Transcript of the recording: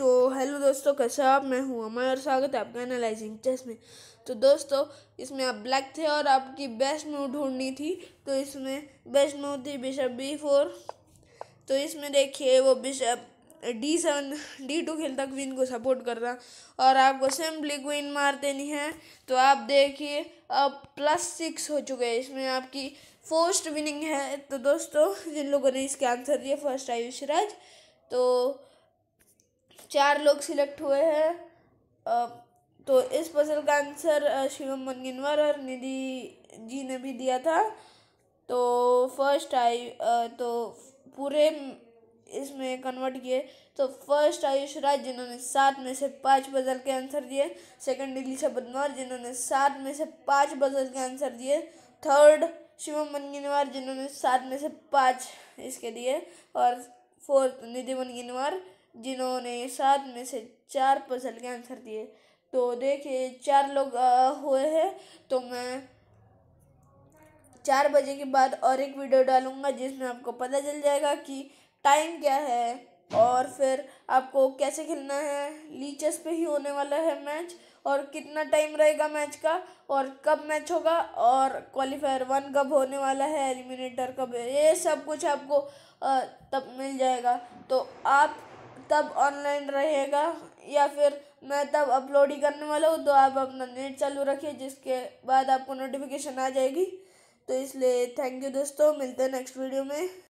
तो हेलो दोस्तों कैसे आप मैं हूँ अमर और स्वागत है आपका एनालाइजिंग चेस में तो दोस्तों इसमें आप ब्लैक थे और आपकी बेस्ट मूव ढूंढनी थी तो इसमें बेस्ट मूव थी बिशप बी फोर तो इसमें देखिए वो bishop D seven D two खेलता क्वीन को सपोर्ट कर रहा और आपको सिंपली क्वीन मार देनी है तो आप देखिए अब प्लस सिक्स हो चुके हैं इसमें आपकी फर्स्ट विनिंग है तो दोस्तों जिन लोगों ने इसके आंसर दिए फर्स्ट आयुष राज तो चार लोग सिलेक्ट हुए हैं तो इस पजल का आंसर शिवम मनगिनवर और निधि जी ने भी दिया था तो फर्स्ट आई तो पूरे इसमें कन्वर्ट किए तो फर्स्ट आयुष राज जिन्होंने सात में से पाँच बजल के आंसर दिए सेकंड इलिशा बदनौर जिन्होंने सात में से पाँच बजल के आंसर दिए थर्ड शिवम मनगिनवार जिन्होंने सात में से पाँच इसके दिए और फोर्थ निधि मनगिनवार जिन्होंने सात में से चार पजल के आंसर दिए तो देखिए चार लोग हुए हैं तो मैं चार बजे के बाद और एक वीडियो डालूँगा जिसमें आपको पता चल जाएगा कि टाइम क्या है और फिर आपको कैसे खेलना है लीचेस पे ही होने वाला है मैच और कितना टाइम रहेगा मैच का और कब मैच होगा और क्वालिफायर वन कब होने वाला है एलिमिनेटर कब ये सब कुछ आपको तब मिल जाएगा तो आप तब ऑनलाइन रहेगा या फिर मैं तब अपलोड ही करने वाला हूँ तो आप अपना नेट चालू रखिए जिसके बाद आपको नोटिफिकेशन आ जाएगी तो इसलिए थैंक यू दोस्तों मिलते हैं नेक्स्ट वीडियो में